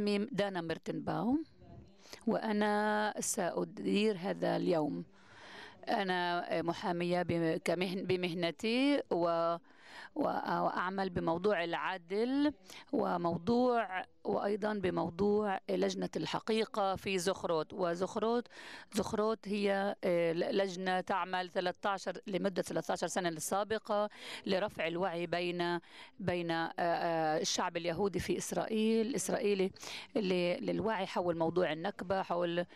اسمي دانا مرتنباوم وأنا سأدير هذا اليوم أنا محامية بمهنتي وأعمل بموضوع العدل وموضوع وأيضا بموضوع لجنة الحقيقة في زخروت وزخروت زخروت هي آه، لجنة تعمل 13 لمدة 13 سنة السابقة لرفع الوعي بين بين آه، آه، الشعب اليهودي في إسرائيل إسرائيلي للوعي حول موضوع النكبة حول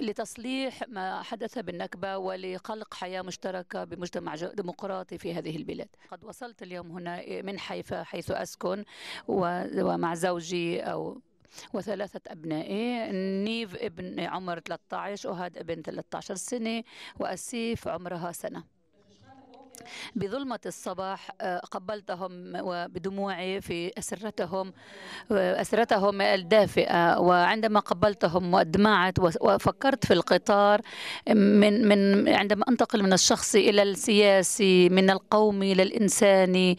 لتصليح ما حدث بالنكبة ولخلق حياة مشتركة بمجتمع ديمقراطي في هذه البلاد قد وصلت اليوم هنا من حيفا حيث أسكن و ومع زوجي أو وثلاثة أبنائي نيف ابن عمر 13 أهاد ابن 13 سنة وأسيف عمرها سنة بظلمة الصباح آه، قبلتهم وبدموعي في أسرتهم آه، أسرتهم الدافئة وعندما قبلتهم ودمعت وفكرت في القطار من من عندما أنتقل من الشخصي إلى السياسي من القومي إلى الإنساني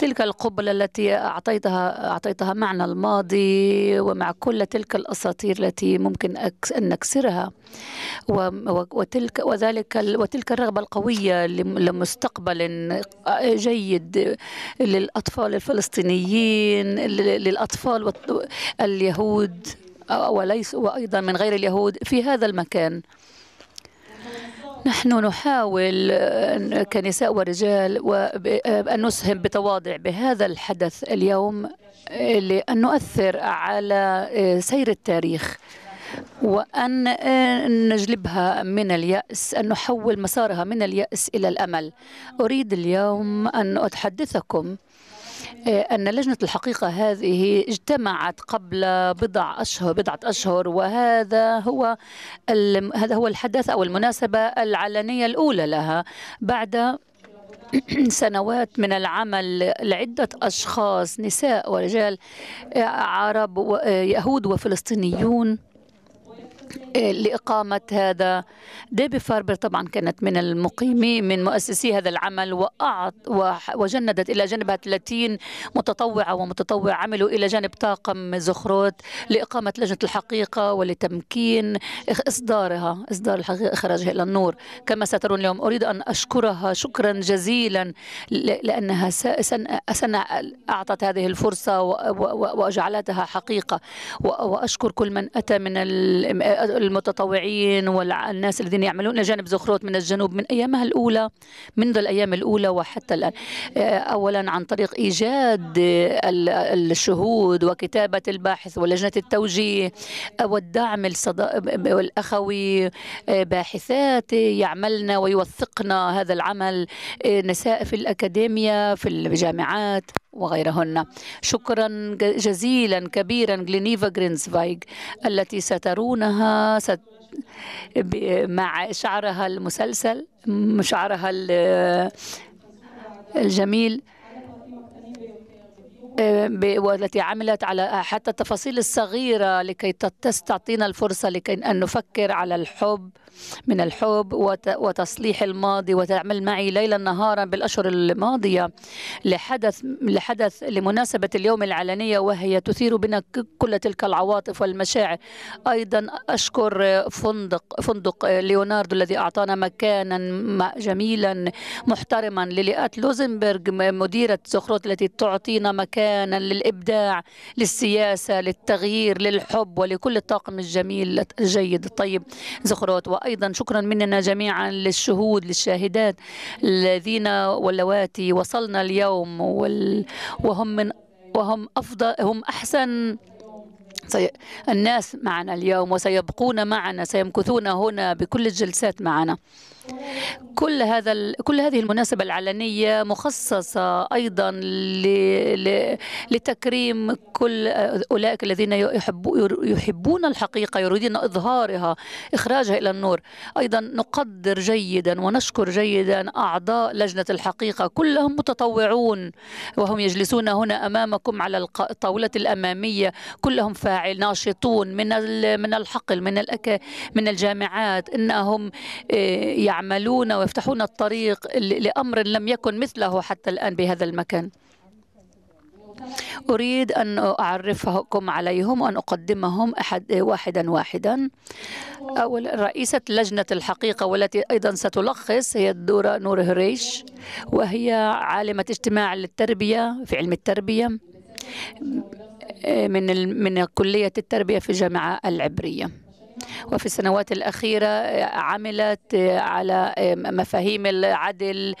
تلك القبلة التي أعطيتها أعطيتها معنى الماضي ومع كل تلك الأساطير التي ممكن أن نكسرها وتلك وذلك وتلك الرغبة القوية لمستقبل جيد للأطفال الفلسطينيين للأطفال اليهود وليس وأيضا من غير اليهود في هذا المكان نحن نحاول آه، كنساء ورجال أن نسهم بتواضع بهذا الحدث اليوم آه، لأن نؤثر على آه، سير التاريخ وأن نجلبها من اليأس أن نحول مسارها من اليأس إلى الأمل أريد اليوم أن أتحدثكم آه، أن لجنة الحقيقة هذه اجتمعت قبل بضع أشهر بضعة أشهر وهذا هو هذا هو الحدث أو المناسبة العلنية الأولى لها بعد سنوات من العمل لعدة أشخاص نساء ورجال آه، عرب ويهود آه، وفلسطينيون لإقامة هذا ديبي فاربر طبعا كانت من المقيمين من مؤسسي هذا العمل وأعط وجندت إلى جانبها 30 متطوعة ومتطوع عملوا إلى جانب طاقم زخروت لإقامة لجنة الحقيقة ولتمكين إصدارها إصدار الحقيقة إخراجها إلى النور كما سترون اليوم أريد أن أشكرها شكرا جزيلا لأنها سنة أعطت هذه الفرصة وجعلتها حقيقة وأشكر كل من أتى من المتطوعين والناس الذين يعملون لجانب زخروت من الجنوب من أيامها الأولى منذ الأيام الأولى وحتى الآن آه، أولا عن طريق إيجاد الشهود وكتابة الباحث ولجنة التوجيه آه، والدعم الأخوي آه، باحثات يعملن ويوثقن هذا العمل نساء في الأكاديمية في الجامعات وغيرهن شكرا جزيلا كبيرا لنيفا جرينزفايغ التي سترونها ست مع شعرها المسلسل شعرها الجميل آه، والتي عملت على حتى التفاصيل الصغيرة لكي تستعطينا الفرصة لكي أن نفكر على الحب من الحب وتصليح الماضي وتعمل معي ليلا نهارا بالأشهر الماضية لحدث لحدث لمناسبة اليوم العلنية وهي تثير بنا كل تلك العواطف والمشاعر أيضا أشكر فندق فندق ليوناردو الذي أعطانا مكانا جميلا محترما للئات لوزنبرغ مديرة زخروت التي تعطينا مكانا للإبداع للسياسة للتغيير للحب ولكل الطاقم الجميل الجيد الطيب زخروت وأيضا شكرا مننا جميعا للشهود للشاهدات الذين واللواتي وصلنا اليوم وهم من وهم أفضل هم أحسن الناس معنا اليوم وسيبقون معنا سيمكثون هنا بكل الجلسات معنا كل هذا كل هذه المناسبة العلنية مخصصة أيضا لتكريم كل أولئك الذين يحبون الحقيقة يريدون إظهارها إخراجها إلى النور أيضا نقدر جيدا ونشكر جيدا أعضاء لجنة الحقيقة كلهم متطوعون وهم يجلسون هنا أمامكم على الطاولة الأمامية كلهم فاعلين الزراعي ناشطون من من الحقل من الأك من الجامعات انهم آه، يعملون ويفتحون الطريق لامر لم يكن مثله حتى الان بهذا المكان أريد أن أعرفكم عليهم وأن أقدمهم أحد واحدا واحدا أول رئيسة لجنة الحقيقة والتي أيضا ستلخص هي الدورة نور هريش وهي عالمة اجتماع للتربية في علم التربية آه، من من كلية التربية في الجامعة العبرية وفي السنوات الأخيرة آه، عملت آه، على مفاهيم العدل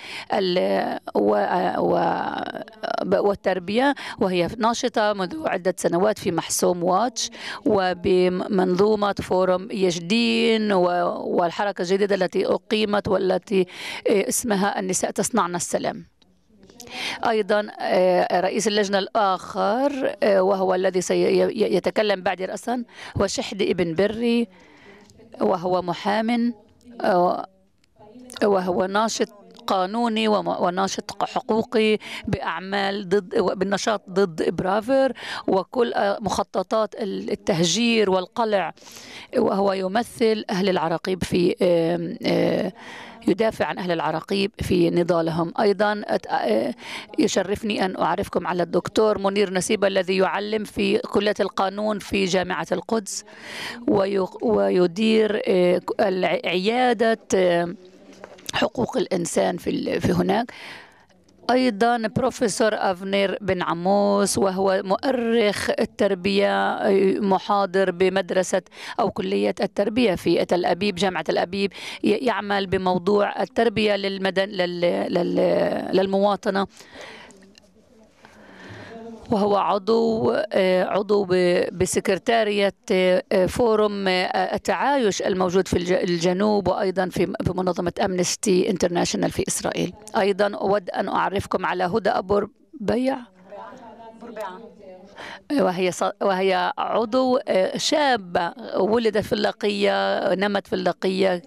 والتربية وهي ناشطة منذ عدة سنوات في محسوم واتش وبمنظومة فورم يجدين والحركة الجديدة التي أقيمت والتي اسمها النساء تصنعن السلام أيضا آه، رئيس اللجنة الآخر آه، وهو الذي سيتكلم بعد رأسا هو شحد ابن بري وهو محام آه، وهو ناشط قانوني وناشط حقوقي بأعمال ضد بالنشاط ضد برافر وكل مخططات التهجير والقلع وهو يمثل أهل العراقيب في يدافع عن أهل العراقيب في نضالهم أيضا آه، يشرفني أن أعرفكم على الدكتور منير نسيبة الذي يعلم في كلية القانون في جامعة القدس ويدير آه، عيادة آه، حقوق الإنسان في هناك أيضا بروفيسور أفنير بن عموس وهو مؤرخ التربية محاضر بمدرسة أو كلية التربية في تل أبيب جامعة تل أبيب يعمل بموضوع التربية للمدن لل... لل... للمواطنة وهو عضو آه، عضو بسكرتارية آه، آه، فورم التعايش الموجود في الجنوب وأيضا في منظمة أمنستي انترناشنال في إسرائيل أيضا أود أن أعرفكم على هدى أبور بيع وهي أيوة، وهي عضو آه، شاب ولدت في اللقية نمت في اللقية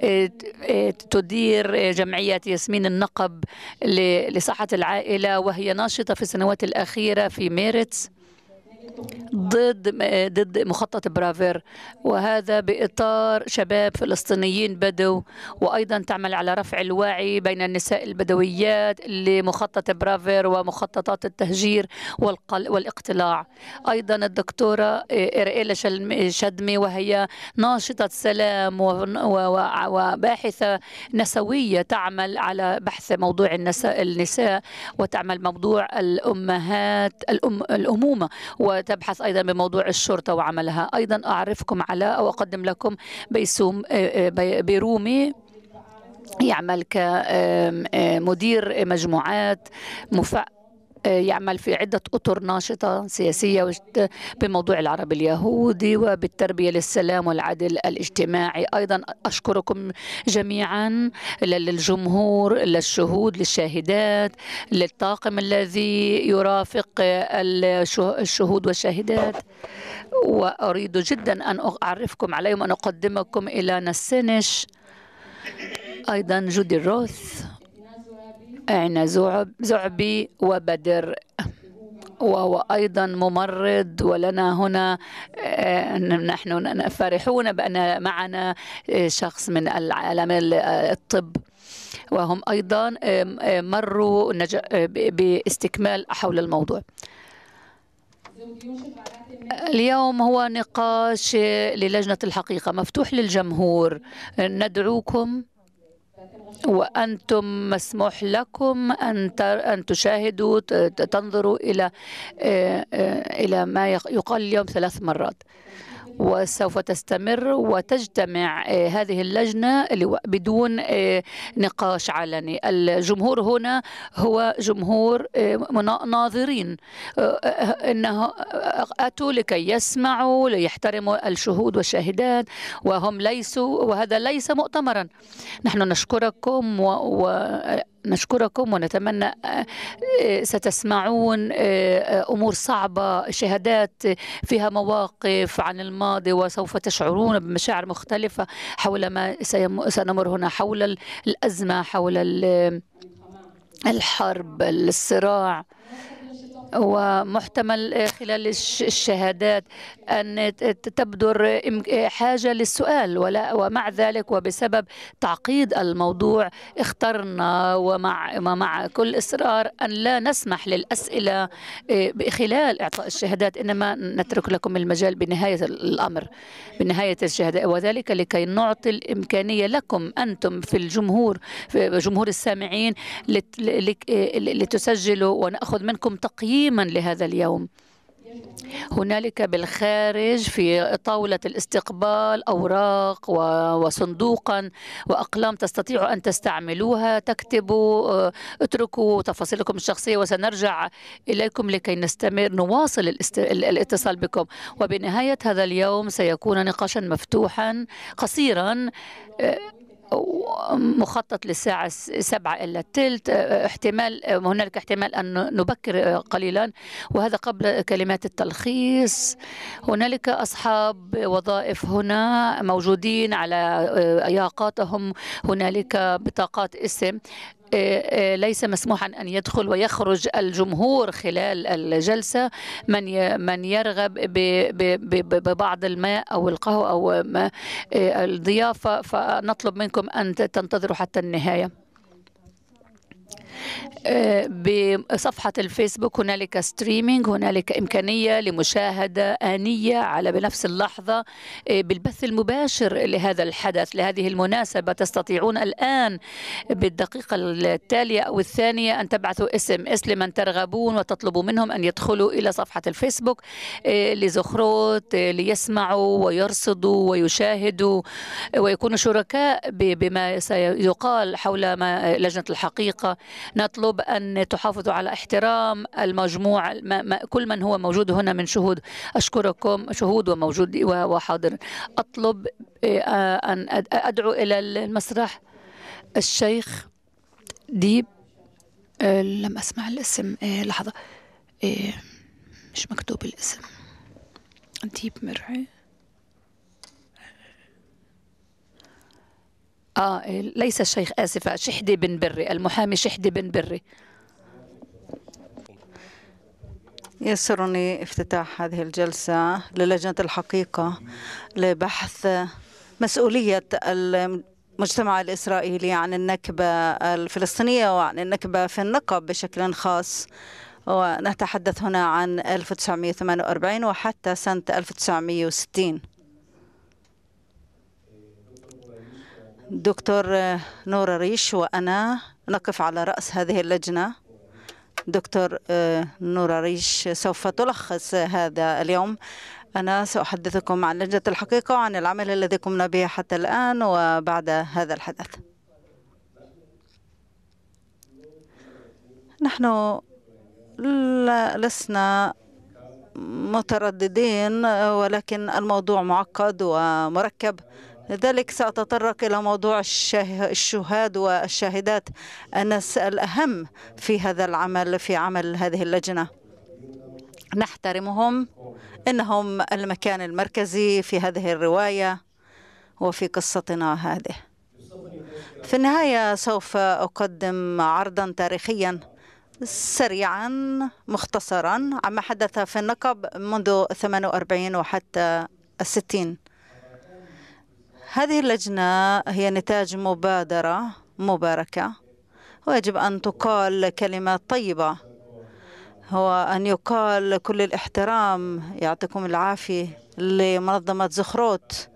آه، آه، تدير جمعية ياسمين النقب لصحة العائلة وهي ناشطة في السنوات الأخيرة في ميرتس ضد ضد مخطط برافير وهذا باطار شباب فلسطينيين بدو وايضا تعمل على رفع الوعي بين النساء البدويات لمخطط برافير ومخططات التهجير والقل والاقتلاع ايضا الدكتوره إرئيلا شدمي وهي ناشطه سلام وباحثه نسويه تعمل على بحث موضوع النساء وتعمل موضوع الامهات الأم الامومه تبحث أيضا بموضوع الشرطة وعملها أيضا أعرفكم على أو أقدم لكم بيسوم آه، آه، بيرومي يعمل كمدير مجموعات مفعل آه، يعمل في عدة أطر ناشطة سياسية آه، بموضوع العرب اليهودي وبالتربية للسلام والعدل الاجتماعي أيضا أشكركم جميعا للجمهور للشهود للشاهدات للطاقم الذي يرافق الشهود والشاهدات وأريد جدا أن أعرفكم عليهم أن أقدمكم إلى نسينش أيضا جودي روث عندنا زعب زعبي وبدر وهو أيضا ممرض ولنا هنا آه، نحن فرحون بأن معنا آه، شخص من العالم آه، الطب وهم أيضا مروا باستكمال حول الموضوع اليوم هو نقاش للجنة الحقيقة مفتوح للجمهور ندعوكم وأنتم مسموح لكم أن أن تشاهدوا تنظروا إلى آه، آه، إلى ما يقال اليوم ثلاث مرات وسوف تستمر وتجتمع آه، هذه اللجنة بدون آه، نقاش علني الجمهور هنا هو جمهور آه، ناظرين إنه أتوا لكي يسمعوا ليحترموا الشهود والشاهدات وهم ليسوا وهذا ليس مؤتمرا نحن نشكركم و, و... نشكركم ونتمنى آه، آه، ستسمعون آه، امور صعبه شهادات فيها مواقف عن الماضي وسوف تشعرون بمشاعر مختلفه حول ما سنمر هنا حول الازمه حول الحرب الصراع ومحتمل خلال الشهادات أن تبدر حاجة للسؤال ولا ومع ذلك وبسبب تعقيد الموضوع اخترنا ومع مع كل إصرار أن لا نسمح للأسئلة إيه، خلال إعطاء الشهادات إنما نترك لكم المجال بنهاية الأمر بنهاية الشهادة وذلك لكي نعطي الإمكانية لكم أنتم في الجمهور في جمهور السامعين إيه، لتسجلوا ونأخذ منكم تقييم تقييما لهذا اليوم هنالك بالخارج في طاولة الاستقبال أوراق وصندوقا وأقلام تستطيع أن تستعملوها تكتبوا آه، اتركوا تفاصيلكم الشخصية وسنرجع إليكم لكي نستمر نواصل الاتصال بكم وبنهاية هذا اليوم سيكون نقاشا مفتوحا قصيرا آه، مخطط للساعة سبعة إلا الثلث آه، آه، احتمال آه، هنالك احتمال أن نبكر قليلا وهذا قبل كلمات التلخيص هنالك أصحاب وظائف هنا موجودين على ياقاتهم هنالك بطاقات اسم آه، آه، ليس مسموحا أن يدخل ويخرج الجمهور خلال الجلسة من من يرغب ببعض الماء أو القهوة أو آه، الضيافة فنطلب منكم أن تنتظروا حتى النهاية آه، بصفحة الفيسبوك هنالك ستريمينج هنالك إمكانية لمشاهدة آنية على بنفس اللحظة آه، بالبث المباشر لهذا الحدث لهذه المناسبة تستطيعون الآن بالدقيقة التالية أو الثانية أن تبعثوا اسم اس لمن ترغبون وتطلبوا منهم أن يدخلوا إلى صفحة الفيسبوك آه، لزخروت ليسمعوا ويرصدوا ويشاهدوا ويكونوا شركاء بما سيقال حول ما لجنة الحقيقة نطلب أن تحافظوا على احترام المجموع كل من هو موجود هنا من شهود أشكركم شهود وموجود وحاضر أطلب آه، أن أدعو إلى المسرح الشيخ ديب آه، لم أسمع الاسم آه، لحظة مش مكتوب الاسم ديب مرعي آه ليس الشيخ آسفة شحدي بن بري المحامي شحدي بن بري يسرني افتتاح هذه الجلسة للجنة الحقيقة لبحث مسؤولية المجتمع الإسرائيلي عن النكبة الفلسطينية وعن النكبة في النقب بشكل خاص ونتحدث هنا عن 1948 وحتى سنة 1960 دكتور نور ريش وأنا نقف على رأس هذه اللجنة دكتور نور ريش سوف تلخص هذا اليوم أنا سأحدثكم عن لجنة الحقيقة وعن العمل الذي قمنا به حتى الآن وبعد هذا الحدث نحن لسنا مترددين ولكن الموضوع معقد ومركب لذلك سأتطرق إلى موضوع الشهاد والشاهدات الناس الأهم في هذا العمل في عمل هذه اللجنة نحترمهم إنهم المكان المركزي في هذه الرواية وفي قصتنا هذه في النهاية سوف أقدم عرضا تاريخيا سريعا مختصرا عما حدث في النقب منذ 48 وحتى الستين هذه اللجنة هي نتاج مبادرة مباركة ويجب أن تقال كلمة طيبة هو أن يقال كل الاحترام يعطيكم العافية لمنظمة زخروت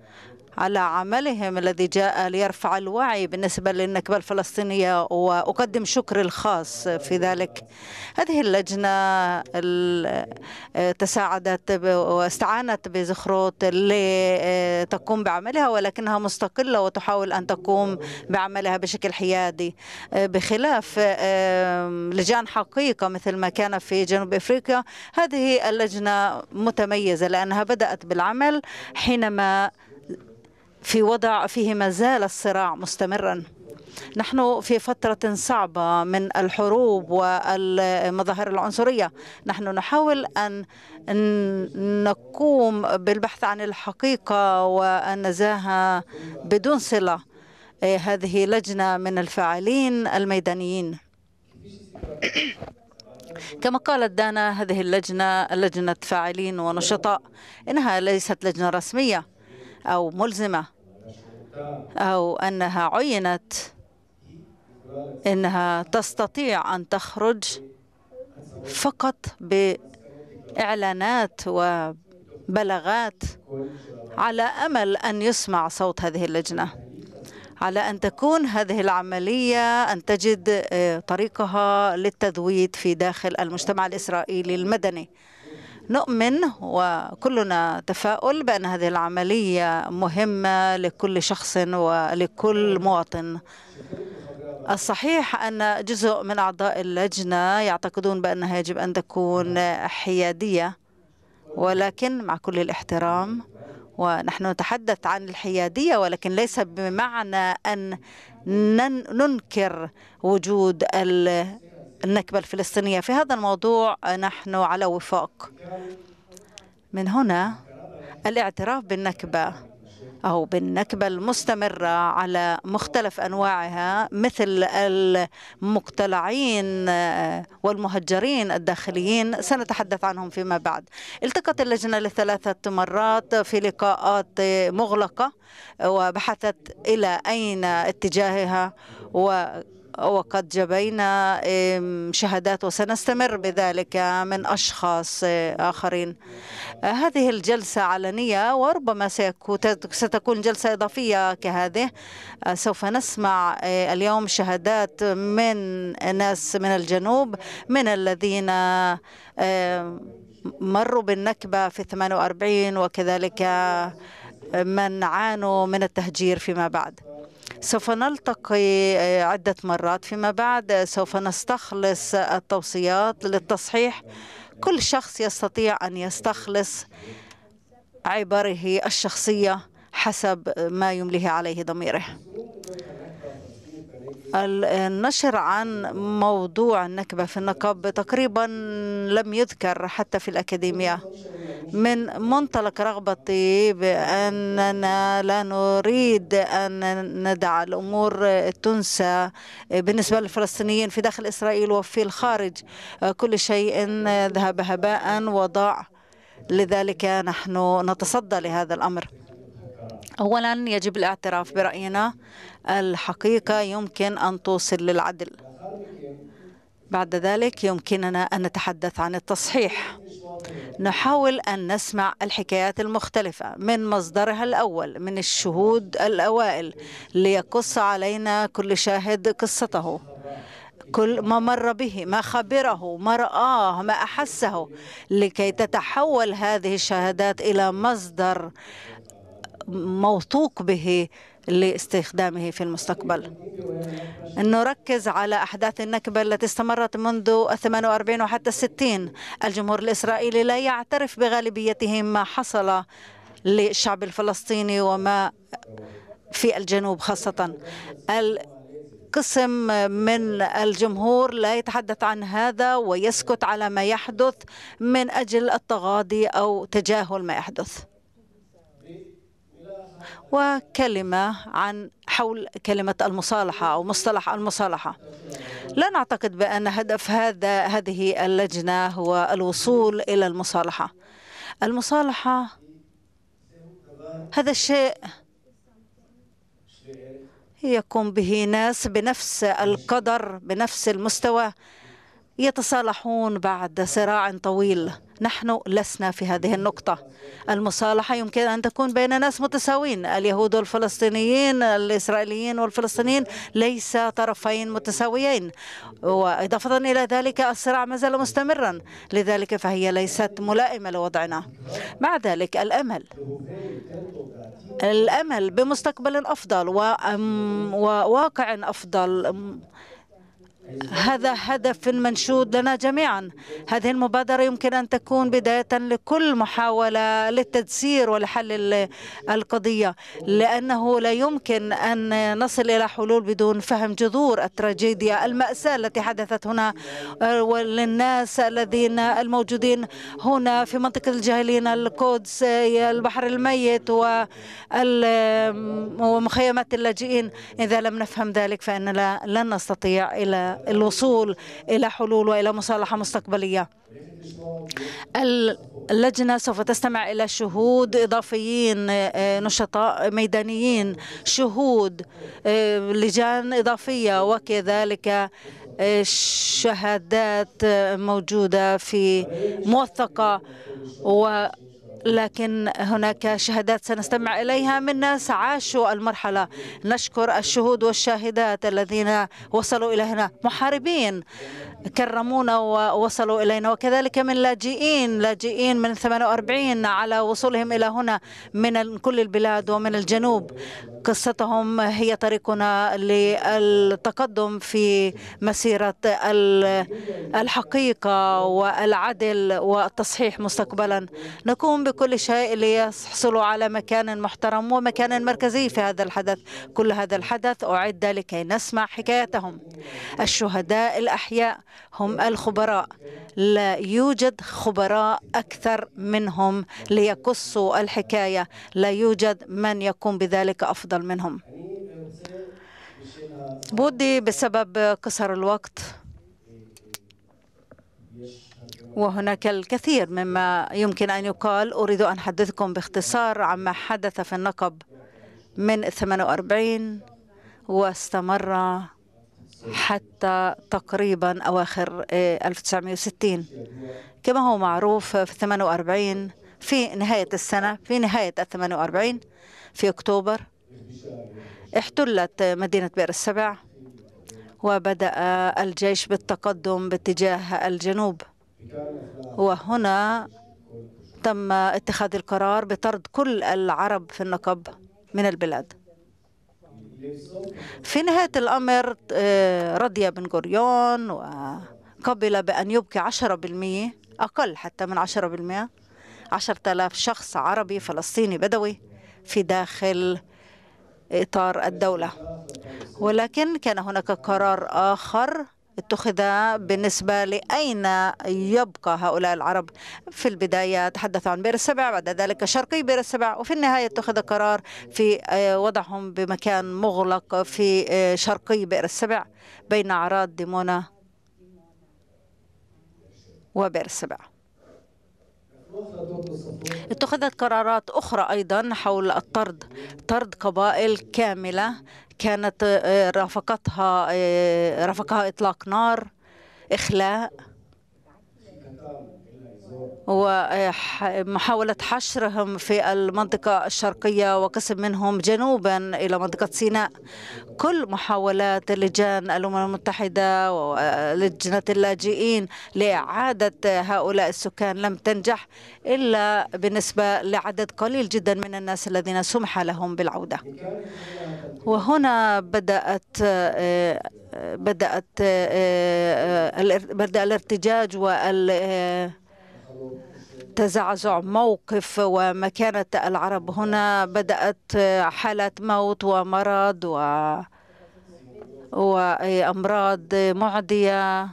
على عملهم الذي جاء ليرفع الوعي بالنسبة للنكبة الفلسطينية وأقدم شكر الخاص في ذلك هذه اللجنة تساعدت واستعانت بزخروت لتقوم بعملها ولكنها مستقلة وتحاول أن تقوم بعملها بشكل حيادي بخلاف لجان حقيقة مثل ما كان في جنوب أفريقيا هذه اللجنة متميزة لأنها بدأت بالعمل حينما في وضع فيه ما زال الصراع مستمرا نحن في فترة صعبة من الحروب والمظاهر العنصرية نحن نحاول أن نقوم بالبحث عن الحقيقة والنزاهة بدون صلة إيه، هذه لجنة من الفاعلين الميدانيين كما قالت دانا هذه اللجنة لجنة فاعلين ونشطاء إنها ليست لجنة رسمية أو ملزمة أو أنها عينت إنها تستطيع أن تخرج فقط بإعلانات وبلاغات على أمل أن يسمع صوت هذه اللجنة على أن تكون هذه العملية أن تجد آه، طريقها للتذويد في داخل المجتمع الإسرائيلي المدني نؤمن وكلنا تفاؤل بأن هذه العملية مهمة لكل شخص ولكل مواطن الصحيح أن جزء من أعضاء اللجنة يعتقدون بأنها يجب أن تكون حيادية ولكن مع كل الاحترام ونحن نتحدث عن الحيادية ولكن ليس بمعنى أن ننكر وجود النكبة الفلسطينية في هذا الموضوع نحن على وفاق من هنا الاعتراف بالنكبة أو بالنكبة المستمرة على مختلف أنواعها مثل المقتلعين والمهجرين الداخليين سنتحدث عنهم فيما بعد التقت اللجنة لثلاثة مرات في لقاءات مغلقة وبحثت إلى أين اتجاهها و وقد جبينا شهادات وسنستمر بذلك من أشخاص آه، آخرين آه، هذه الجلسة علنية وربما ستكون جلسة إضافية كهذه آه، سوف نسمع اليوم شهادات من ناس من الجنوب من الذين مروا بالنكبة في 48 وكذلك من عانوا من التهجير فيما بعد سوف نلتقي آه، عدة مرات فيما بعد سوف نستخلص التوصيات للتصحيح كل شخص يستطيع أن يستخلص عبره الشخصية حسب ما يمليه عليه ضميره النشر عن موضوع النكبة في النقب تقريبا لم يذكر حتى في الأكاديمية من منطلق رغبتي بأننا لا نريد أن ندع الأمور تنسى بالنسبة للفلسطينيين في داخل إسرائيل وفي الخارج كل شيء ذهب هباء وضاع لذلك نحن نتصدى لهذا الأمر أولا يجب الاعتراف برأينا الحقيقة يمكن أن توصل للعدل بعد ذلك يمكننا أن نتحدث عن التصحيح نحاول أن نسمع الحكايات المختلفة من مصدرها الأول من الشهود الأوائل ليقص علينا كل شاهد قصته كل ما مر به ما خبره ما رآه ما أحسه لكي تتحول هذه الشهادات إلى مصدر موثوق به لاستخدامه في المستقبل نركز على أحداث النكبة التي استمرت منذ 48 وحتى 60 الجمهور الإسرائيلي لا يعترف بغالبيته ما حصل للشعب الفلسطيني وما في الجنوب خاصة قسم من الجمهور لا يتحدث عن هذا ويسكت على ما يحدث من أجل التغاضي أو تجاهل ما يحدث وكلمة عن حول كلمة المصالحة أو مصطلح المصالحة لا نعتقد بأن هدف هذا هذه اللجنة هو الوصول إلى المصالحة المصالحة هذا الشيء يقوم به ناس بنفس القدر بنفس المستوى يتصالحون بعد صراع طويل نحن لسنا في هذه النقطة المصالحة يمكن أن تكون بين ناس متساوين اليهود والفلسطينيين الإسرائيليين والفلسطينيين ليس طرفين متساويين وإضافة إلى ذلك الصراع ما زال مستمرا لذلك فهي ليست ملائمة لوضعنا مع ذلك الأمل الأمل بمستقبل أفضل وواقع أفضل هذا هدف منشود لنا جميعا هذه المبادرة يمكن أن تكون بداية لكل محاولة للتدسير ولحل القضية لأنه لا يمكن أن نصل إلى حلول بدون فهم جذور التراجيديا المأساة التي حدثت هنا آه، وللناس الذين الموجودين هنا في منطقة الجاهلين القدس البحر الميت ومخيمات اللاجئين إذا لم نفهم ذلك فإننا لن نستطيع إلى الوصول إلى حلول وإلى مصالحة مستقبلية اللجنة سوف تستمع إلى شهود إضافيين آه، آه، نشطاء ميدانيين شهود آه، لجان إضافية وكذلك شهادات موجودة في موثقة و لكن هناك شهادات سنستمع إليها من ناس عاشوا المرحلة نشكر الشهود والشاهدات الذين وصلوا إلى هنا محاربين كرمونا ووصلوا إلينا وكذلك من لاجئين لاجئين من 48 على وصولهم إلى هنا من كل البلاد ومن الجنوب قصتهم هي طريقنا للتقدم في مسيرة الحقيقة والعدل والتصحيح مستقبلا نقوم بكل شيء ليحصلوا على مكان محترم ومكان مركزي في هذا الحدث كل هذا الحدث أعد لكي نسمع حكايتهم الشهداء الأحياء هم الخبراء لا يوجد خبراء أكثر منهم ليقصوا الحكاية لا يوجد من يقوم بذلك أفضل منهم بودي بسبب قصر الوقت وهناك الكثير مما يمكن أن يقال أريد أن أحدثكم باختصار عما حدث في النقب من 48 واستمر حتى تقريبا أواخر 1960 آه، كما هو معروف آه، في 48 في نهاية السنة في نهاية 48 في أكتوبر احتلت مدينة بئر السبع وبدأ الجيش بالتقدم باتجاه الجنوب وهنا تم اتخاذ القرار بطرد كل العرب في النقب من البلاد في نهاية الأمر آه، رضي بن غوريون وقبل بأن يبقي 10% أقل حتى من 10% 10,000 شخص عربي فلسطيني بدوي في داخل إطار الدولة ولكن كان هناك قرار آخر اتخذ بالنسبة لأين يبقى هؤلاء العرب في البداية تحدث عن بئر السبع بعد ذلك شرقي بئر السبع وفي النهاية اتخذ قرار في آه، وضعهم بمكان مغلق في آه، شرقي بئر السبع بين أعراض ديمونة وبئر السبع اتخذت قرارات أخرى أيضا حول الطرد طرد قبائل كاملة كانت آه، رافقتها آه، رافقها إطلاق نار إخلاء ومحاولة حشرهم في المنطقة الشرقية وقسم منهم جنوبا إلى منطقة سيناء كل محاولات لجان الأمم المتحدة ولجنة اللاجئين لإعادة هؤلاء السكان لم تنجح إلا بالنسبة لعدد قليل جدا من الناس الذين سمح لهم بالعودة وهنا بدأت بدأت بدأ الارتجاج وال تزعزع موقف ومكانة العرب هنا بدأت حالات موت ومرض و... وأمراض معدية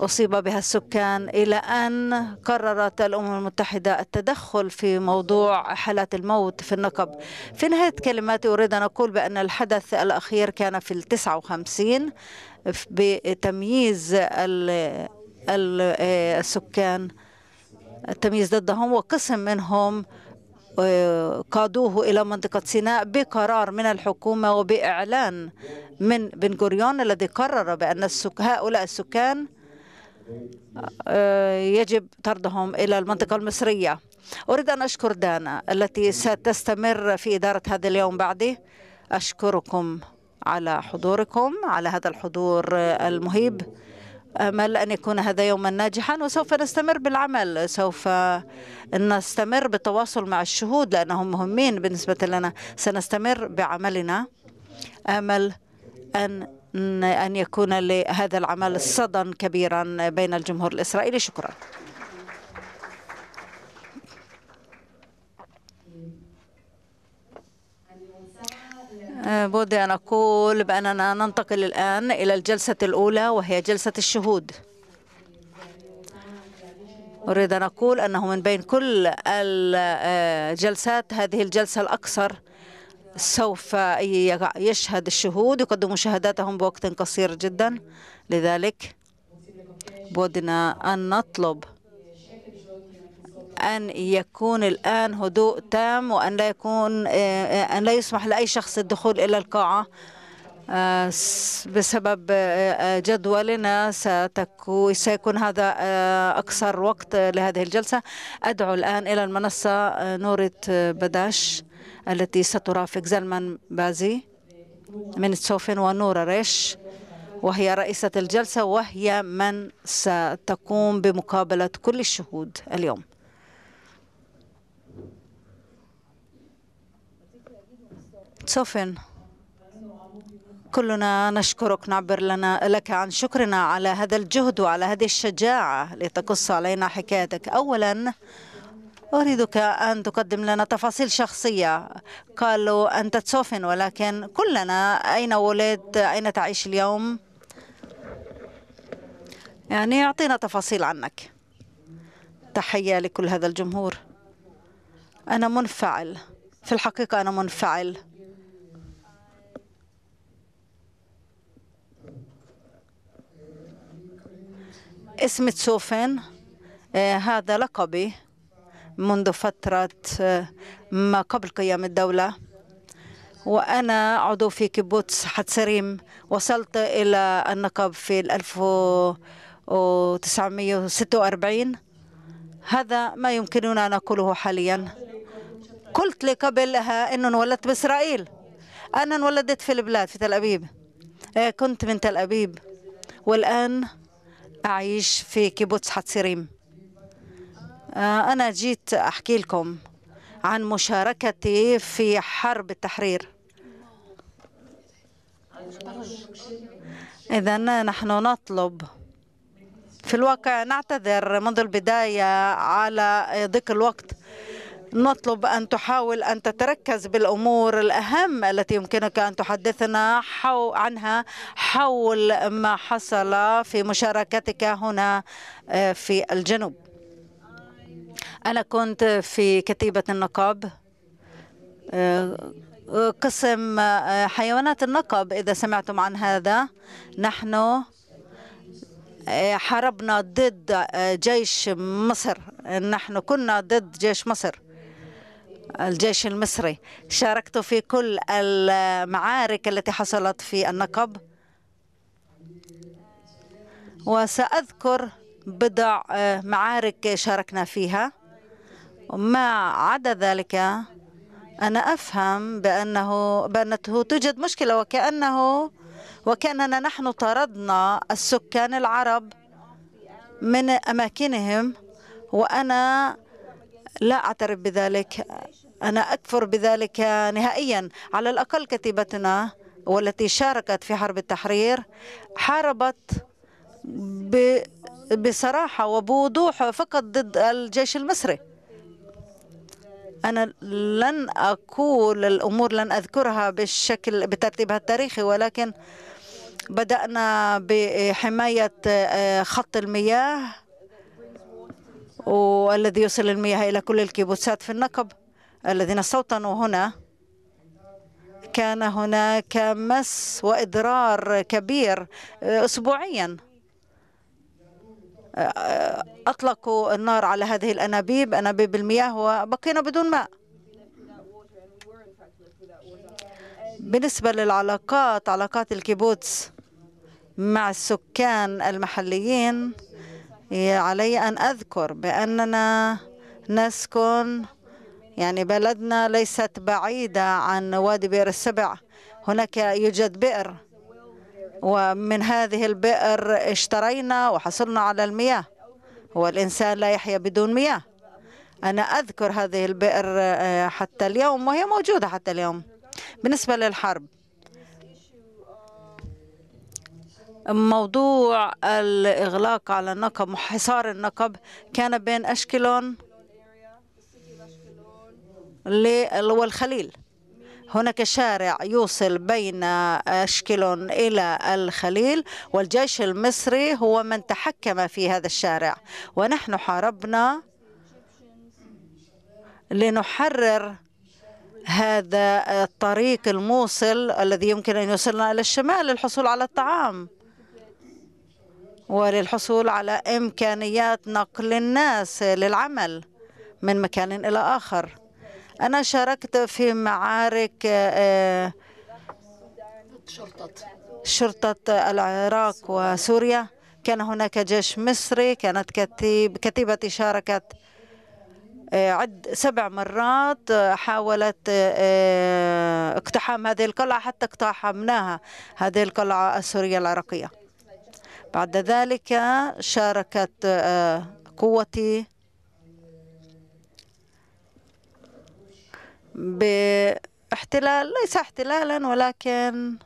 أصيب بها السكان إلى أن قررت الأمم المتحدة التدخل في موضوع حالات الموت في النقب في نهاية كلماتي أريد أن أقول بأن الحدث الأخير كان في التسعة وخمسين بتمييز ال آه، السكان التمييز ضدهم وقسم منهم آه، قادوه إلى منطقة سيناء بقرار من الحكومة وبإعلان من بن غوريون الذي قرر بأن هؤلاء السكان آه، يجب طردهم إلى المنطقة المصرية أريد أن أشكر دانا التي ستستمر في إدارة هذا اليوم بعدي أشكركم على حضوركم على هذا الحضور المهيب أمل أن يكون هذا يوما ناجحا وسوف نستمر بالعمل سوف نستمر بالتواصل مع الشهود لأنهم مهمين بالنسبة لنا سنستمر بعملنا أمل أن أن يكون لهذا العمل صدى كبيرا بين الجمهور الإسرائيلي شكرا آه، بودي أن أقول بأننا ننتقل الآن إلى الجلسة الأولى وهي جلسة الشهود أريد أن أقول أنه من بين كل الجلسات هذه الجلسة الأكثر سوف يشهد الشهود يقدموا شهاداتهم بوقت قصير جدا لذلك بودنا أن نطلب أن يكون الآن هدوء تام وأن لا يكون آه، آه، أن لا يسمح لأي شخص الدخول إلى القاعة آه، بسبب جدولنا سيكون هذا أقصر وقت لهذه الجلسة أدعو الآن إلى المنصة نورة بداش التي سترافق زلمان بازي من سوفين ونورا ريش وهي رئيسة الجلسة وهي من ستقوم بمقابلة كل الشهود اليوم تسوفين كلنا نشكرك نعبر لنا لك عن شكرنا على هذا الجهد وعلى هذه الشجاعة لتقص علينا حكايتك أولا أريدك أن تقدم لنا تفاصيل شخصية قالوا أنت تسوفن ولكن كلنا أين ولدت أين تعيش اليوم يعني أعطينا تفاصيل عنك تحية لكل هذا الجمهور أنا منفعل في الحقيقة أنا منفعل اسمي تسوفن آه، هذا لقبي منذ فترة آه، ما قبل قيام الدولة وأنا عضو في كيبوتس حتسريم وصلت إلى النقب في 1946 هذا ما يمكننا أن نقوله حاليا قلت لي قبلها أنه انولدت بإسرائيل أنا انولدت في البلاد في تل أبيب آه، كنت من تل أبيب والآن أعيش في كيبوتس حتسيريم آه، أنا جيت أحكي لكم عن مشاركتي في حرب التحرير إذا نحن نطلب في الواقع نعتذر منذ البداية على ضيق الوقت نطلب أن تحاول أن تتركز بالأمور الأهم التي يمكنك أن تحدثنا حو عنها حول ما حصل في مشاركتك هنا آه، في الجنوب أنا كنت في كتيبة النقاب آه، آه، قسم حيوانات النقب إذا سمعتم عن هذا نحن حاربنا ضد جيش مصر نحن كنا ضد جيش مصر الجيش المصري شاركت في كل المعارك التي حصلت في النقب وسأذكر بضع معارك شاركنا فيها وما عدا ذلك أنا أفهم بأنه بأنه توجد مشكلة وكأنه وكأننا نحن طردنا السكان العرب من أماكنهم وأنا لا أعترف بذلك أنا أكفر بذلك نهائيا على الأقل كتيبتنا والتي شاركت في حرب التحرير حاربت بصراحة وبوضوح فقط ضد الجيش المصري أنا لن أقول الأمور لن أذكرها بالشكل بترتيبها التاريخي ولكن بدأنا بحماية آه، خط المياه والذي يوصل المياه إلى كل الكيبوتسات في النقب الذين استوطنوا هنا كان هناك مس وإضرار كبير آه، أسبوعيا آه، آه، أطلقوا النار على هذه الأنابيب أنابيب المياه وبقينا بدون ماء بالنسبة للعلاقات علاقات الكيبوتس مع السكان المحليين علي أن أذكر بأننا نسكن يعني بلدنا ليست بعيدة عن وادي بئر السبع هناك يوجد بئر ومن هذه البئر اشترينا وحصلنا على المياه والإنسان لا يحيا بدون مياه أنا أذكر هذه البئر آه، حتى اليوم وهي موجودة حتى اليوم بالنسبة للحرب موضوع الإغلاق على النقب وحصار النقب كان بين أشكلون والخليل هناك شارع يوصل بين أشكلون إلى الخليل والجيش المصري هو من تحكم في هذا الشارع ونحن حاربنا لنحرر هذا الطريق الموصل الذي يمكن أن يوصلنا إلى الشمال للحصول على الطعام وللحصول على إمكانيات نقل الناس للعمل من مكان إلى آخر أنا شاركت في معارك آه، آه، شرطة العراق وسوريا كان هناك جيش مصري كانت كتيب كتيبتي شاركت آه، عد سبع مرات حاولت اقتحام هذه القلعة حتى اقتحمناها هذه القلعة السورية العراقية بعد ذلك شاركت قوتي باحتلال ليس احتلالا ولكن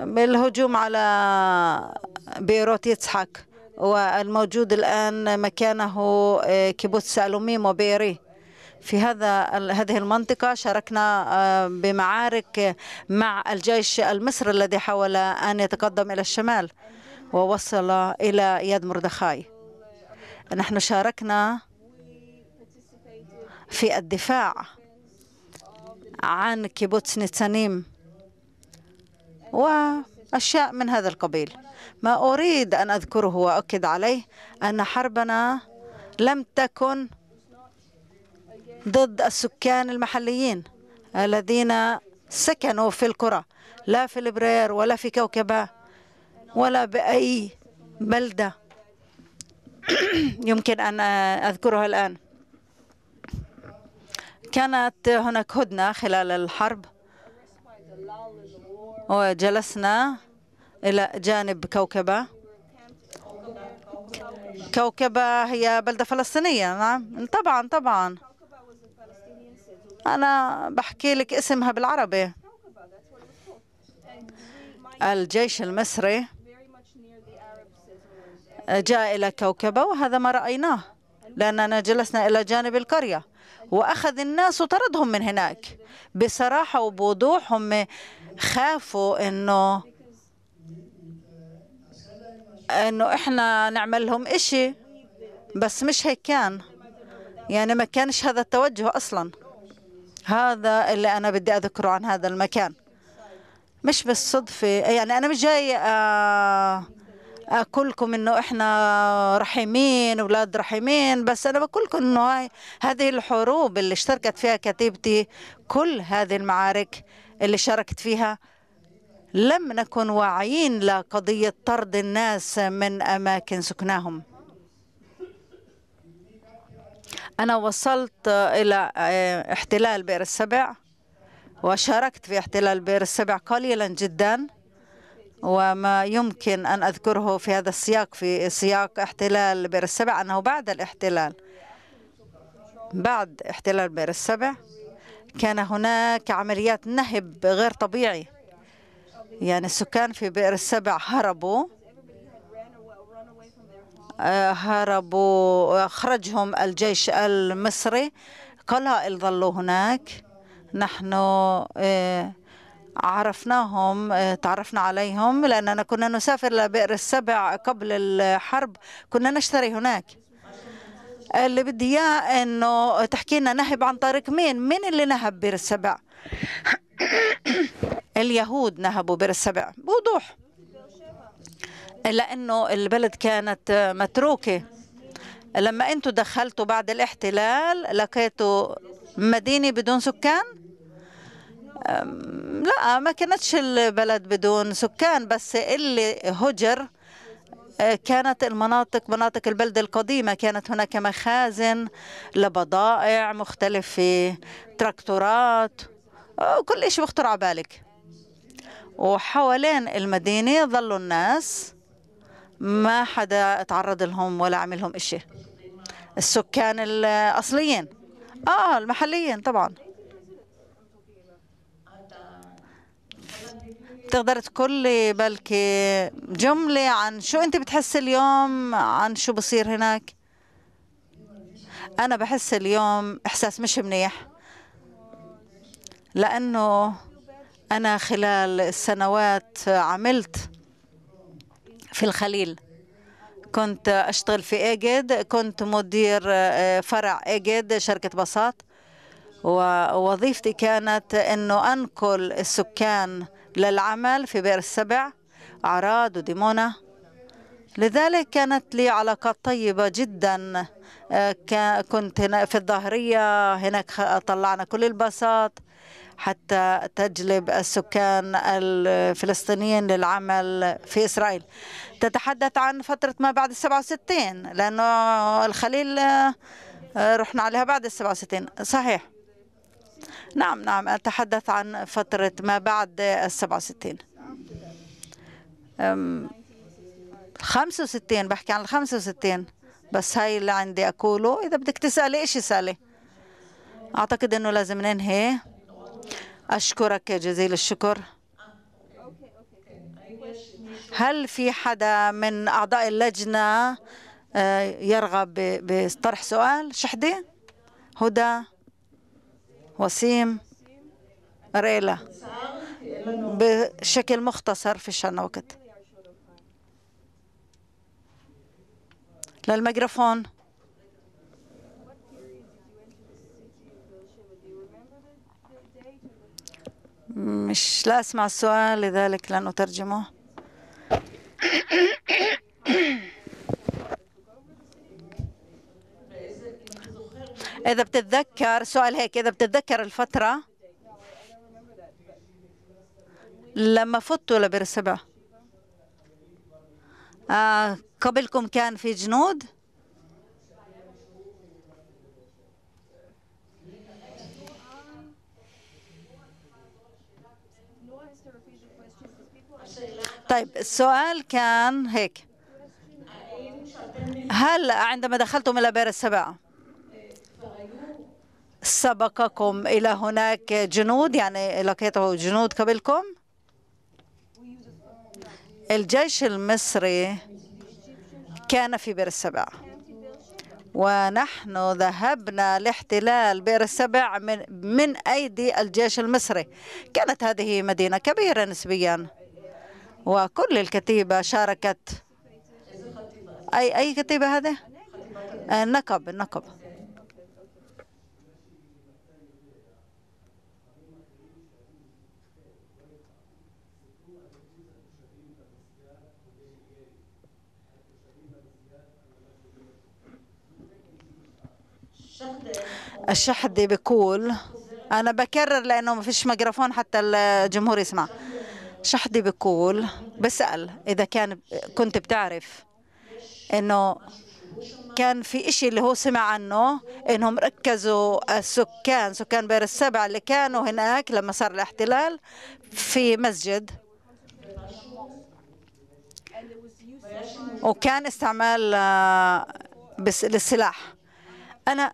بالهجوم على بيروت يتحك والموجود الآن مكانه آه، كيبوتس سالوميم وبيري في هذا هذه المنطقة شاركنا آه، بمعارك مع الجيش المصري الذي حاول أن يتقدم إلى الشمال ووصل إلى يد مردخاي نحن شاركنا في الدفاع عن كيبوتس نتسانيم وأشياء من هذا القبيل ما أريد أن أذكره وأؤكد عليه أن حربنا لم تكن ضد السكان المحليين الذين سكنوا في القرى لا في البرير ولا في كوكبة ولا بأي بلدة يمكن أن أذكرها الآن كانت هناك هدنة خلال الحرب وجلسنا إلى جانب كوكبة كوكبة هي بلدة فلسطينية نعم طبعا طبعا أنا بحكي لك اسمها بالعربي الجيش المصري جاء إلى كوكبة وهذا ما رأيناه لأننا جلسنا إلى جانب القرية وأخذ الناس وطردهم من هناك بصراحة وبوضوح هم خافوا أنه أنه إحنا نعمل لهم إشي بس مش هيك كان يعني ما كانش هذا التوجه أصلا هذا اللي أنا بدي أذكره عن هذا المكان مش بالصدفة يعني أنا مش جاي آه اقولكم انه احنا رحيمين اولاد رحيمين بس انا بقولكم انه هذه الحروب اللي اشتركت فيها كتيبتي كل هذه المعارك اللي شاركت فيها لم نكن واعيين لقضية طرد الناس من أماكن سكناهم أنا وصلت إلى آه، احتلال بئر السبع وشاركت في احتلال بئر السبع قليلا جدا وما يمكن أن أذكره في هذا السياق في سياق احتلال بئر السبع أنه بعد الاحتلال بعد احتلال بئر السبع كان هناك عمليات نهب غير طبيعي يعني السكان في بئر السبع هربوا آه، هربوا أخرجهم الجيش المصري قلائل ظلوا هناك نحن آه، عرفناهم آه، تعرفنا عليهم لأننا كنا نسافر لبئر السبع قبل الحرب كنا نشتري هناك اللي بدي اياه انه تحكي لنا نهب عن طريق مين؟ مين اللي نهب بئر السبع؟ اليهود نهبوا بئر السبع بوضوح لانه البلد كانت متروكه لما أنتوا دخلتوا بعد الاحتلال لقيتوا مدينه بدون سكان لا ما كانتش البلد بدون سكان بس اللي هجر أه، كانت المناطق مناطق البلدة القديمة كانت هناك مخازن لبضائع مختلفة تراكتورات أه، كل شيء بخطر على بالك وحوالين المدينة ظلوا الناس ما حدا تعرض لهم ولا عمل لهم شيء السكان الأصليين آه المحليين طبعاً بتقدر لي بلكي جملة عن شو أنت بتحس اليوم عن شو بصير هناك أنا بحس اليوم إحساس مش منيح لأنه أنا خلال السنوات عملت في الخليل كنت أشتغل في إيجد كنت مدير آه، فرع إيجد شركة بساط ووظيفتي كانت أنه أنقل السكان للعمل في بئر السبع عراد وديمونة لذلك كانت لي علاقات طيبة جدا آه، كنت هنا في الظهرية هناك طلعنا كل الباصات حتى تجلب السكان الفلسطينيين للعمل في إسرائيل تتحدث عن فترة ما بعد السبعة وستين لأنه الخليل آه، رحنا عليها بعد السبعة وستين صحيح نعم نعم أتحدث عن فترة ما بعد السبعة وستين 65 بحكي عن ال 65 بس هاي اللي عندي أقوله إذا بدك تسألي إيش سألي أعتقد أنه لازم ننهي أشكرك جزيل الشكر هل في حدا من أعضاء اللجنة آه، يرغب بطرح سؤال شحدي هدى وسيم ريلا بشكل مختصر في شان وقت للميكروفون مش لا أسمع السؤال لذلك لن أترجمه إذا بتتذكر سؤال هيك إذا بتتذكر الفترة لما فتوا لبير السبع آه قبلكم كان في جنود طيب السؤال كان هيك هل عندما دخلتم إلى بئر السبع سبقكم إلى هناك جنود يعني لقيته جنود قبلكم الجيش المصري كان في بئر السبع ونحن ذهبنا لاحتلال بئر السبع من, من أيدي الجيش المصري كانت هذه مدينة كبيرة نسبيا وكل الكتيبة شاركت أي أي كتيبة هذه النقب آه، النقب الشحذي بيقول أنا بكرر لأنه ما فيش ميكروفون حتى الجمهور يسمع شحذي بيقول بسأل إذا كان كنت بتعرف إنه كان في إشي اللي هو سمع عنه إنهم ركزوا السكان سكان بير السبع اللي كانوا هناك لما صار الاحتلال في مسجد وكان استعمال آه، للسلاح أنا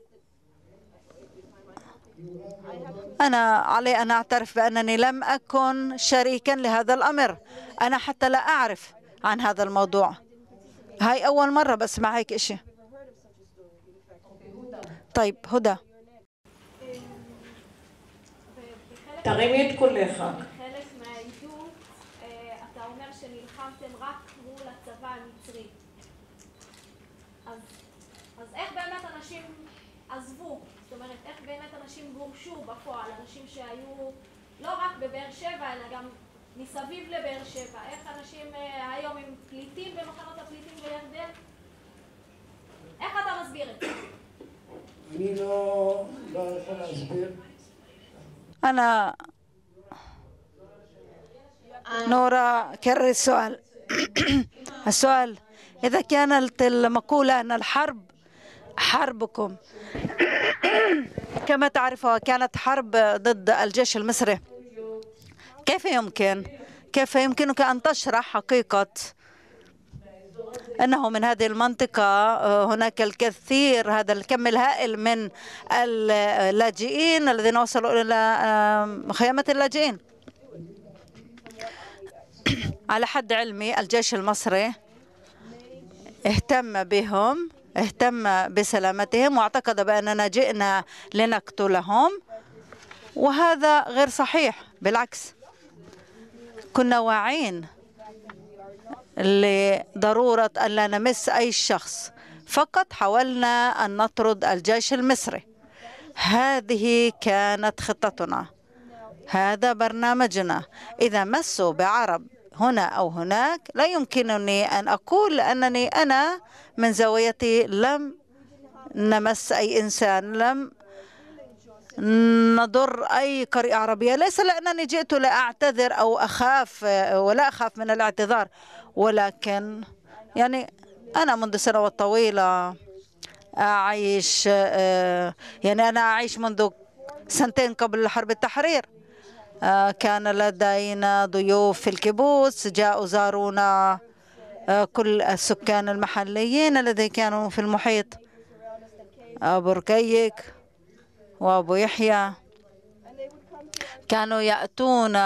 أنا علي أن أعترف بأنني لم أكن شريكا لهذا الأمر أنا حتى لا أعرف عن هذا الموضوع هاي أول مرة بسمع هيك إشي طيب هدى تغيميت كل خاك שהיו לא רק בבאר שבע, אלא גם מסביב לבאר שבע. איך אנשים היום הם פליטים במחנות הפליטים בירדן? איך אתה מסביר את זה? אני לא, יכול להסביר. אנא... نورا كرر السؤال السؤال إذا كانت المقولة أن الحرب حربكم كما تعرف كانت حرب ضد الجيش المصري كيف يمكن كيف يمكنك أن تشرح حقيقة أنه من هذه المنطقة آه، هناك الكثير هذا الكم الهائل من اللاجئين الذين وصلوا إلى آه، خيمه اللاجئين على حد علمي الجيش المصري اهتم بهم اهتم بسلامتهم واعتقد بأننا جئنا لنقتلهم وهذا غير صحيح بالعكس كنا واعين لضرورة أن لا نمس أي شخص فقط حاولنا أن نطرد الجيش المصري هذه كانت خطتنا هذا برنامجنا إذا مسوا بعرب هنا أو هناك لا يمكنني أن أقول أنني أنا من زاويتي لم نمس أي إنسان لم نضر أي قرية عربية ليس لأنني جئت لأعتذر أو أخاف ولا أخاف من الاعتذار ولكن يعني أنا منذ سنوات طويلة أعيش آه، يعني أنا أعيش منذ سنتين قبل حرب التحرير آه، كان لدينا ضيوف في الكيبوتس جاءوا زارونا آه، كل السكان المحليين الذين كانوا في المحيط أبو ركيك وأبو يحيى كانوا يأتون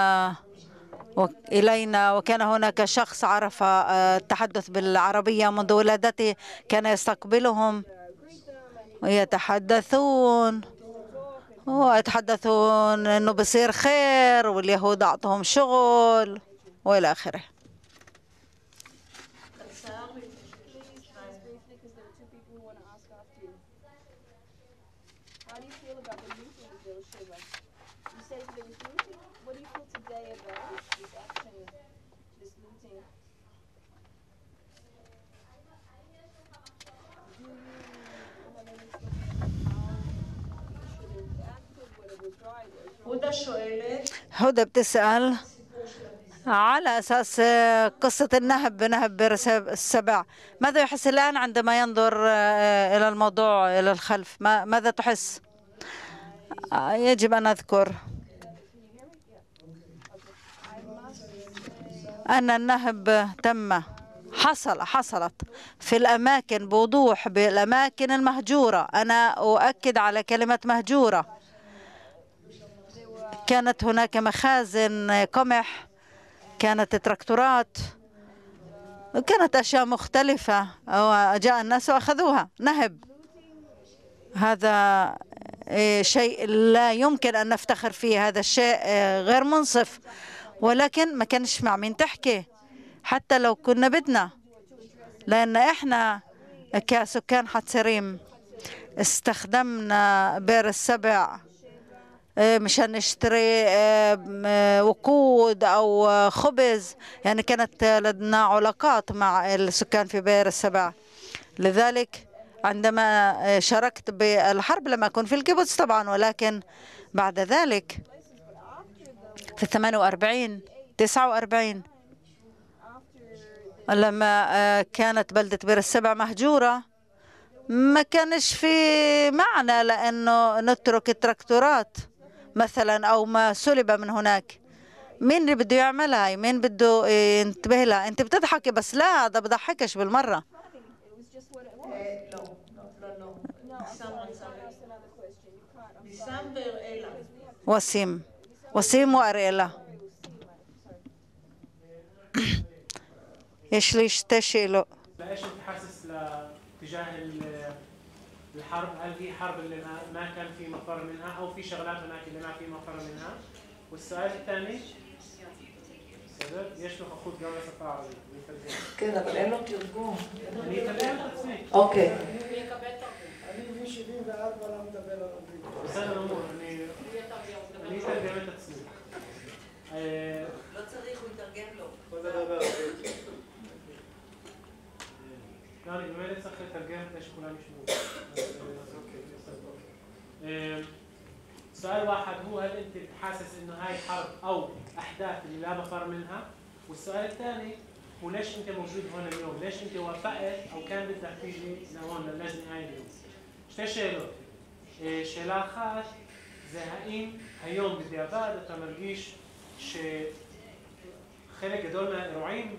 إلينا وكان هناك شخص عرف آه، التحدث بالعربية منذ ولادته كان يستقبلهم ويتحدثون ويتحدثون انه بصير خير واليهود اعطوهم شغل والى اخره هدى بتسأل على أساس قصة النهب نهب بئر السبع ماذا يحس الآن عندما ينظر إلى الموضوع إلى الخلف ماذا تحس يجب أن أذكر أن النهب تم حصل حصلت في الأماكن بوضوح بالأماكن المهجورة أنا أؤكد على كلمة مهجورة كانت هناك مخازن قمح كانت تراكتورات كانت أشياء مختلفة وجاء الناس وأخذوها نهب هذا آه، شيء لا يمكن أن نفتخر فيه هذا الشيء آه، غير منصف ولكن ما كانش مع مين تحكي حتى لو كنا بدنا لأن إحنا كسكان حتسريم استخدمنا بئر السبع مشان نشتري آه، وقود أو آه، خبز يعني كانت لدينا علاقات مع السكان في بئر السبع لذلك عندما آه، شاركت بالحرب لم أكن في الكيبوتس طبعا ولكن بعد ذلك في 48 49 لما كانت بلدة بئر السبع مهجورة ما كانش في معنى لأنه نترك التراكتورات مثلا أو ما سلب من هناك مين اللي بده يعملها هاي مين بده ينتبه لها انت بتضحكي بس لا هذا بضحكش بالمره وسيم وسيم وأريلا ايش ليش تشيلو لايش انت حاسس حرب هل هي حرب لما ما كان في مفر منها أو في شغلات هناك اللي ما في مفر منها والسؤال الثاني בסדר? יש נוכחות גם לשפה הערבית, כן, אבל אין לו תרגום. אני אתרגם את עצמי. אוקיי. אני מ-74 לא מדבר ערבית. בסדר גמור, אני אתרגם את עצמי. אה, לא צריך, הוא יתרגם לו. בוא נדבר בערבית. לא, נדמה سؤال واحد هو هل انت حاسس انه هاي حرب او احداث اللي لا مفر منها؟ والسؤال الثاني هو ليش انت موجود هون اليوم؟ ليش انت وافقت او كان بدك تيجي لهون للجنه هاي اليوم؟ شتي شيلات שאלה אחת זה האם היום בדיעבד אתה מרגיש שחלק גדול מהאירועים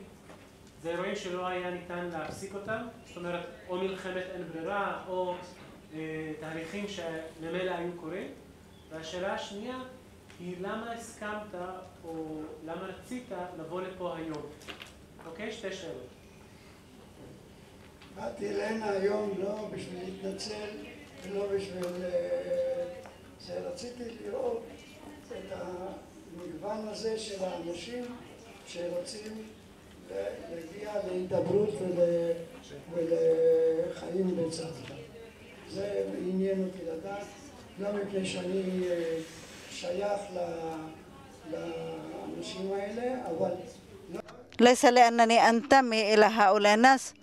זה אירועים שלא היה ניתן להפסיק אותם, זאת אומרת, או מלחמת אין ברירה, או אה, תהליכים שממילא היו קורים. והשאלה השנייה היא למה הסכמת, או למה רצית לבוא לפה היום? אוקיי? שתי שאלות. באתי הנה היום לא בשביל להתנצל ולא בשביל... אה, זה רציתי לראות את המגוון הזה של האנשים שרוצים זה עניין אותי לדעת, מפני שאני שייך לאנשים האלה, אבל... ليس لأنني أنتمي إلى هؤلاء الناس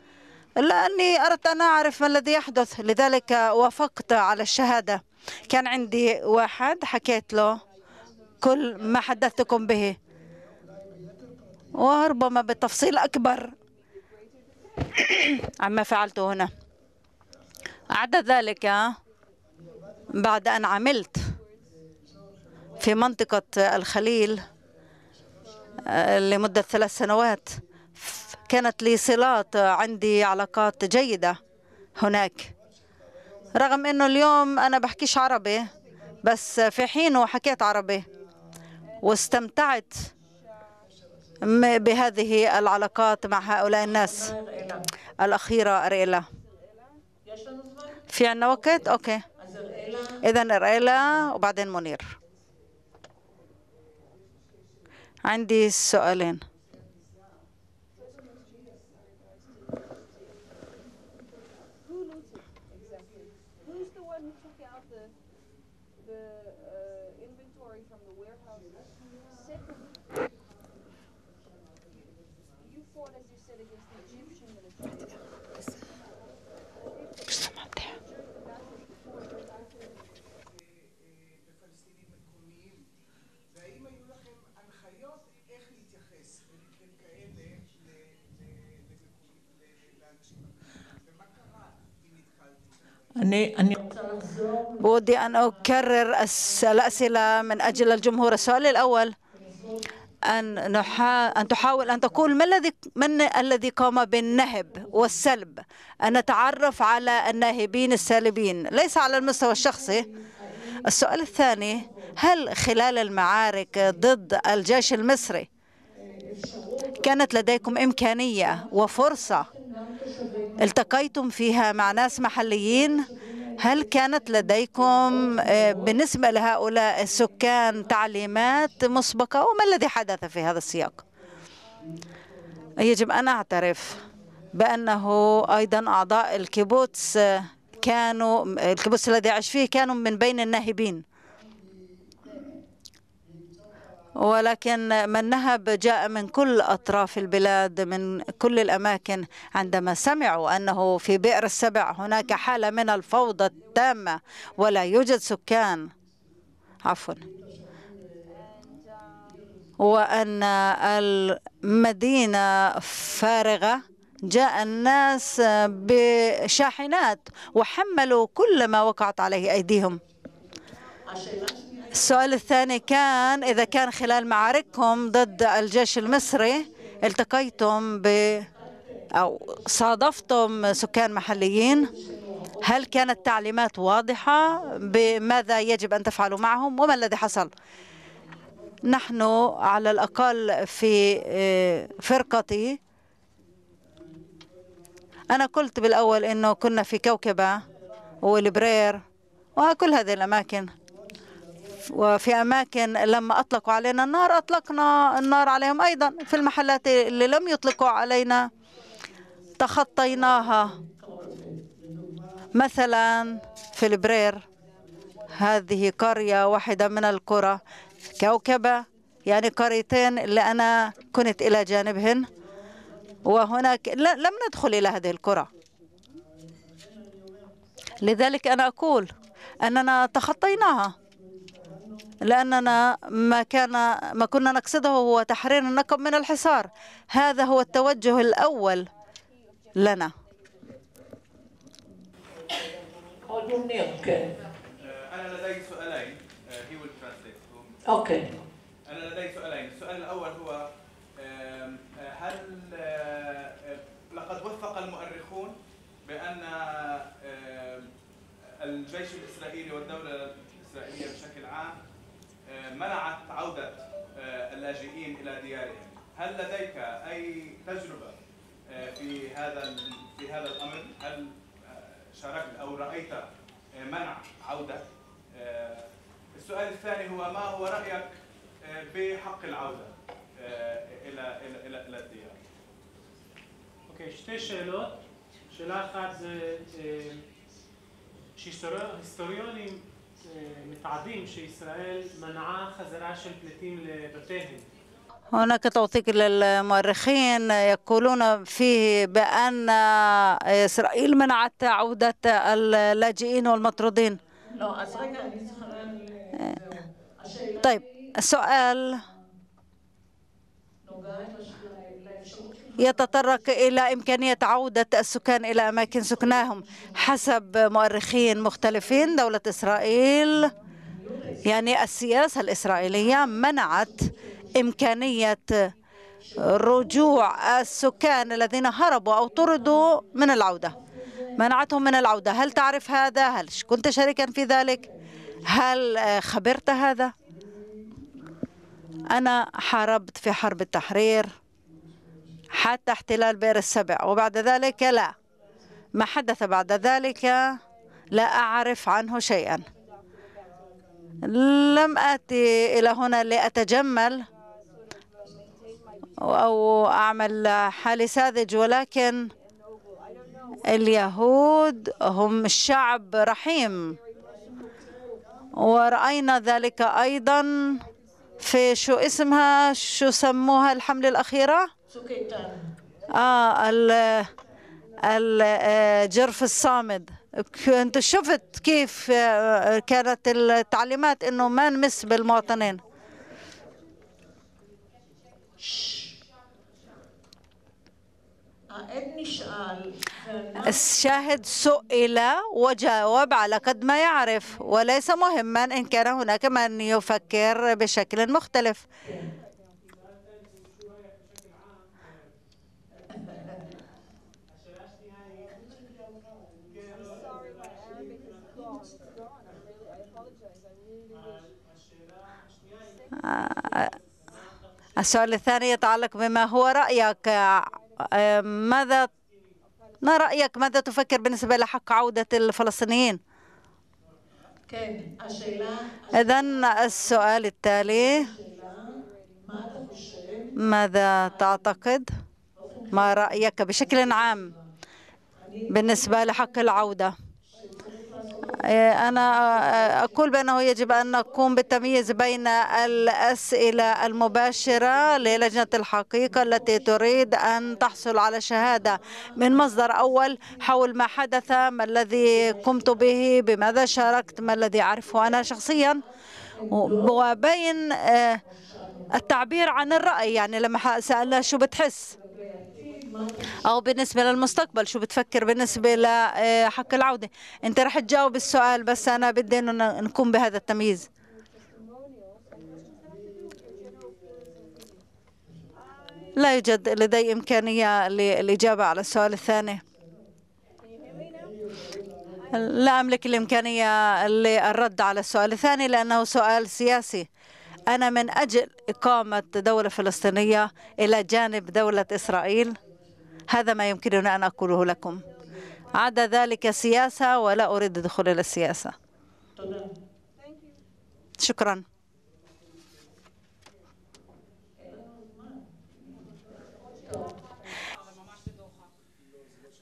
لأني أردت أن أعرف ما الذي يحدث لذلك وافقت على الشهادة كان عندي واحد حكيت له كل ما حدثتكم به وربما بتفصيل أكبر عما فعلته هنا عدا ذلك بعد أن عملت في منطقة الخليل آه، لمدة ثلاث سنوات كانت لي صلات عندي علاقات جيدة هناك رغم أنه اليوم أنا بحكيش عربي بس في حينه حكيت عربي واستمتعت بهذه العلاقات مع هؤلاء الناس الأخيرة أريلا في عنا وقت أوكي إذا أريلا وبعدين منير عندي سؤالين مني أن ودي أن أكرر الأسئلة من أجل الجمهور السؤال الأول أن, نحا... أن تحاول أن تقول ما الذي من الذي قام بالنهب والسلب أن نتعرف على الناهبين السالبين ليس على المستوى الشخصي السؤال الثاني هل خلال المعارك ضد الجيش المصري كانت لديكم إمكانية وفرصة التقيتم فيها مع ناس محليين هل كانت لديكم آه، بالنسبة لهؤلاء السكان تعليمات مسبقة وما الذي حدث في هذا السياق يجب أن أعترف بأنه أيضا أعضاء الكيبوتس كانوا الكيبوتس الذي أعيش فيه كانوا من بين الناهبين ولكن من نهب جاء من كل أطراف البلاد من كل الأماكن عندما سمعوا أنه في بئر السبع هناك حالة من الفوضى التامة ولا يوجد سكان عفوا وأن المدينة فارغة جاء الناس بشاحنات وحملوا كل ما وقعت عليه أيديهم السؤال الثاني كان إذا كان خلال معارككم ضد الجيش المصري التقيتم ب أو صادفتم سكان محليين هل كانت تعليمات واضحة بماذا يجب أن تفعلوا معهم وما الذي حصل نحن على الأقل في آه، فرقتي أنا قلت بالأول أنه كنا في كوكبة والبرير وكل هذه الأماكن وفي أماكن لما أطلقوا علينا النار أطلقنا النار عليهم أيضا في المحلات اللي لم يطلقوا علينا تخطيناها مثلا في البرير هذه قرية واحدة من القرى كوكبة يعني قريتين اللي أنا كنت إلى جانبهن وهناك لم ندخل إلى هذه القرى لذلك أنا أقول أننا تخطيناها لأننا ما كان ما كنا نقصده هو تحرير النقب من الحصار هذا هو التوجه الأول لنا أنا لدي سؤالين أوكي آه، أنا لدي سؤالين السؤال الأول هو آه، هل آه، لقد وثق المؤرخون بأن الجيش الإسرائيلي والدولة الإسرائيلية بشكل عام آه، منعت عودة آه، اللاجئين إلى ديارهم هل لديك أي تجربة آه، في هذا في هذا الأمر هل شاركت أو رأيت منع عودة السؤال الثاني هو ما هو رأيك بحق العودة إلى إلى إلى الديار أوكي شتي שאלות. שאלה אחת זה שהיסטוריונים هناك توثيق للمؤرخين يقولون فيه بأن إسرائيل منعت عودة اللاجئين والمطرودين طيب السؤال يتطرق إلى إمكانية عودة السكان إلى أماكن سكناهم حسب مؤرخين مختلفين دولة إسرائيل يعني السياسة الإسرائيلية منعت إمكانية رجوع السكان الذين هربوا أو طردوا من العودة منعتهم من العودة هل تعرف هذا؟ هل كنت شريكا في ذلك؟ هل خبرت هذا؟ أنا حاربت في حرب التحرير حتى احتلال بئر السبع وبعد ذلك لا ما حدث بعد ذلك لا أعرف عنه شيئا لم أتي إلى هنا لأتجمل أو أعمل حالي ساذج ولكن اليهود هم شعب رحيم ورأينا ذلك أيضا في شو اسمها شو سموها الحملة الأخيرة آه ال الجرف آه، الصامد كنت شفت كيف آه، كانت التعليمات انه ما نمس بالمواطنين آه، الشاهد سئل وجاوب على قد ما يعرف وليس مهما ان كان هناك من يفكر بشكل مختلف السؤال الثاني يتعلق بما هو رأيك ماذا ما رأيك ماذا تفكر بالنسبة لحق عودة الفلسطينيين إذا السؤال التالي ماذا تعتقد ما رأيك بشكل عام بالنسبة لحق العودة آه، أنا آه، أقول بأنه يجب أن نقوم بالتمييز بين الأسئلة المباشرة للجنة الحقيقة التي تريد أن تحصل على شهادة من مصدر أول حول ما حدث ما الذي قمت به بماذا شاركت ما الذي أعرفه أنا شخصيا وبين آه، التعبير عن الرأي يعني لما سألنا شو بتحس او بالنسبه للمستقبل شو بتفكر بالنسبه لحق العوده انت رح تجاوب السؤال بس انا بدي انه نقوم بهذا التمييز لا يوجد لدي إمكانية للإجابة على السؤال الثاني لا أملك الإمكانية للرد على السؤال الثاني لأنه سؤال سياسي أنا من أجل إقامة دولة فلسطينية إلى جانب دولة إسرائيل هذا ما يمكنني أن أقوله لكم عدا ذلك سياسة ولا أريد الدخول إلى السياسة شكرا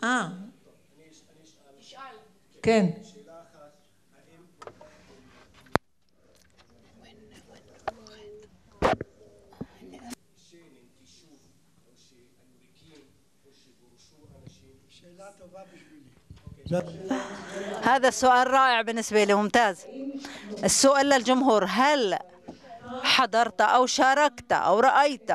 آه. هذا السؤال رائع بالنسبة لي ممتاز السؤال للجمهور هل حضرت أو شاركت أو رأيت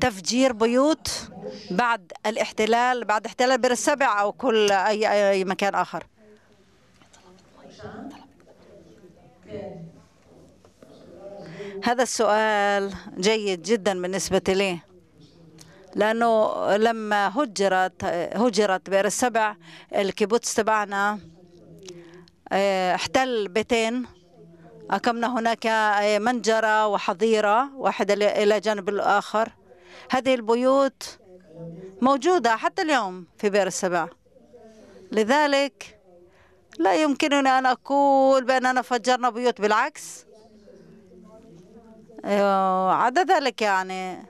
تفجير بيوت بعد الاحتلال بعد احتلال بير السبع أو كل أي, أي مكان آخر هذا السؤال جيد جدا بالنسبة لي لأنه لما هجرت هجرت بئر السبع الكيبوتس تبعنا آه، احتل بيتين أقمنا هناك آه، منجرة وحظيرة واحدة إلى جانب الآخر هذه البيوت موجودة حتى اليوم في بئر السبع لذلك لا يمكنني أن أقول بأننا فجرنا بيوت بالعكس آه، عدا ذلك يعني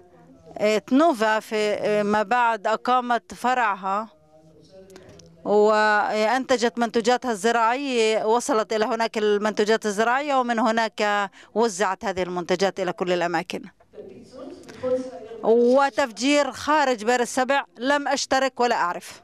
تنوفا ما بعد أقامت فرعها وأنتجت منتجاتها الزراعية وصلت إلى هناك المنتجات الزراعية ومن هناك وزعت هذه المنتجات إلى كل الأماكن وتفجير خارج بير السبع لم أشترك ولا أعرف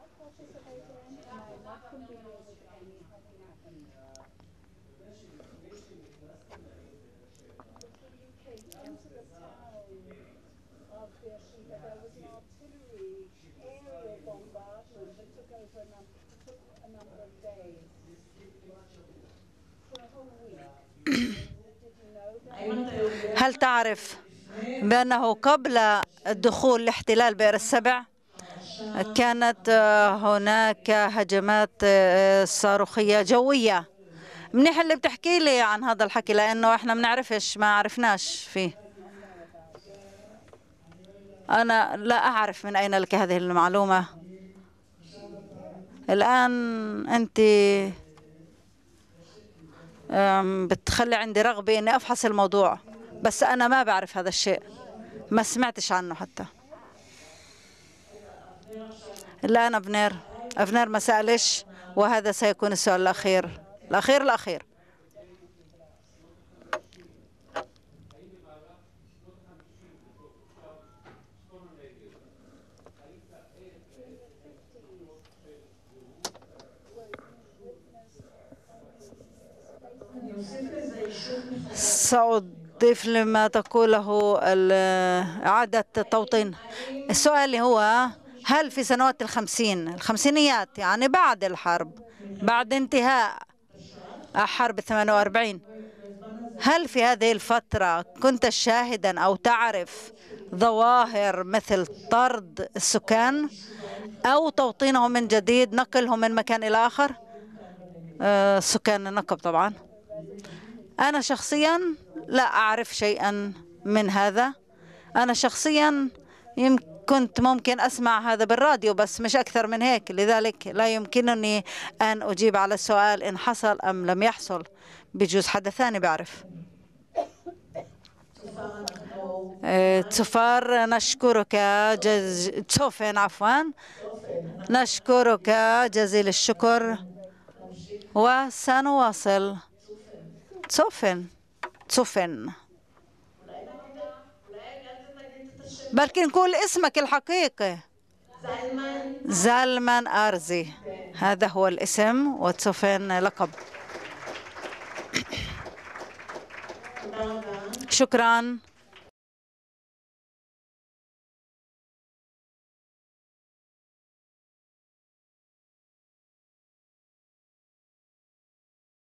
هل تعرف بأنه قبل دخول الاحتلال بئر السبع كانت آه، هناك هجمات آه، صاروخية جوية منيح اللي بتحكي لي عن هذا الحكي لأنه احنا بنعرفش ما عرفناش فيه أنا لا أعرف من أين لك هذه المعلومة الآن أنت بتخلي عندي رغبة أني أفحص الموضوع بس أنا ما بعرف هذا الشيء ما سمعتش عنه حتى لا أنا بنير أفنير ما سألش وهذا سيكون السؤال الأخير الأخير الأخير سعود الطفل لما تقوله إعادة توطين السؤال هو هل في سنوات الخمسين الخمسينيات يعني بعد الحرب بعد انتهاء حرب 48 هل في هذه الفترة كنت شاهدا أو تعرف ظواهر مثل طرد السكان أو توطينهم من جديد نقلهم من مكان إلى آخر آه، سكان النقب طبعا أنا شخصيا لا أعرف شيئا من هذا أنا شخصيا كنت ممكن أسمع هذا بالراديو بس مش أكثر من هيك لذلك لا يمكنني أن أجيب على السؤال إن حصل أم لم يحصل بجوز حدا ثاني بعرف آه، تسفار نشكرك جز... تسوفين عفوا نشكرك جزيل الشكر وسنواصل تسوفين تصفن بلكي نقول اسمك الحقيقي زلمان أرزي هذا هو الاسم وتصفن لقب شكراً